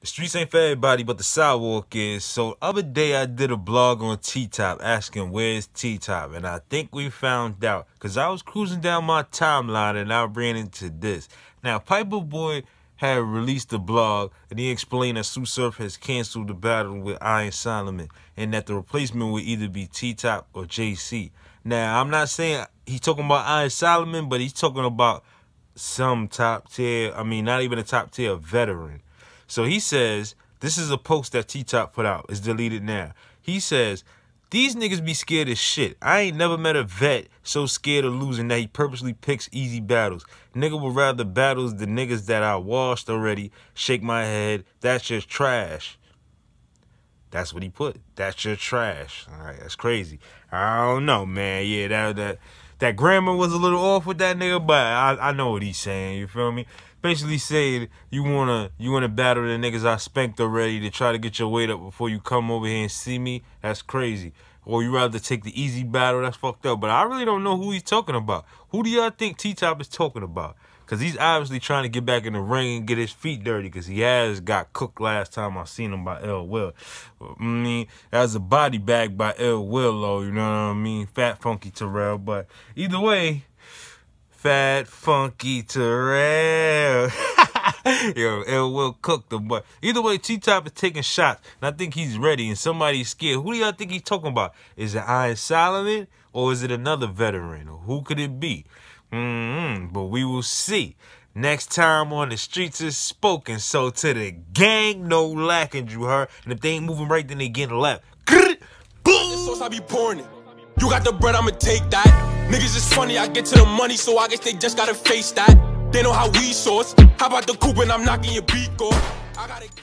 The streets ain't for everybody, but the sidewalk is. So other day I did a blog on T-Top asking where's T-Top. And I think we found out. Because I was cruising down my timeline and I ran into this. Now Piper Boy had released a blog and he explained that Sue Surf has canceled the battle with Iron Solomon. And that the replacement would either be T-Top or JC. Now I'm not saying he's talking about Iron Solomon, but he's talking about some top tier, I mean not even a top tier veteran. So he says, this is a post that T-Top put out. It's deleted now. He says, these niggas be scared as shit. I ain't never met a vet so scared of losing that he purposely picks easy battles. Nigga would rather battles the niggas that I washed already. Shake my head. That's just trash. That's what he put. That's your trash. All right, that's crazy. I don't know, man. Yeah, that that that grammar was a little off with that nigga, but I, I know what he's saying. You feel me? basically saying you wanna you wanna battle the niggas I spanked already to try to get your weight up before you come over here and see me. That's crazy. Or you rather take the easy battle. That's fucked up. But I really don't know who he's talking about. Who do y'all think T Top is talking about? Cause he's obviously trying to get back in the ring and get his feet dirty. Cause he has got cooked last time I seen him by L Will. I mean, that was a body bag by L Will, though. You know what I mean? Fat Funky Terrell. But either way. Fat Funky Terrell. Yo, It will cook the boy. Either way, T Top is taking shots, and I think he's ready, and somebody's scared. Who do y'all think he's talking about? Is it Iron Solomon, or is it another veteran? who could it be? Mm hmm But we will see. Next time on the streets is spoken. So to the gang, no lacking, you heard? And if they ain't moving right, then they getting left. Boom! This sauce I be pouring it. You got the bread, I'ma take that. Niggas is funny, I get to the money, so I guess they just gotta face that. They know how we source. How about the coupe and I'm knocking your beak off? I gotta.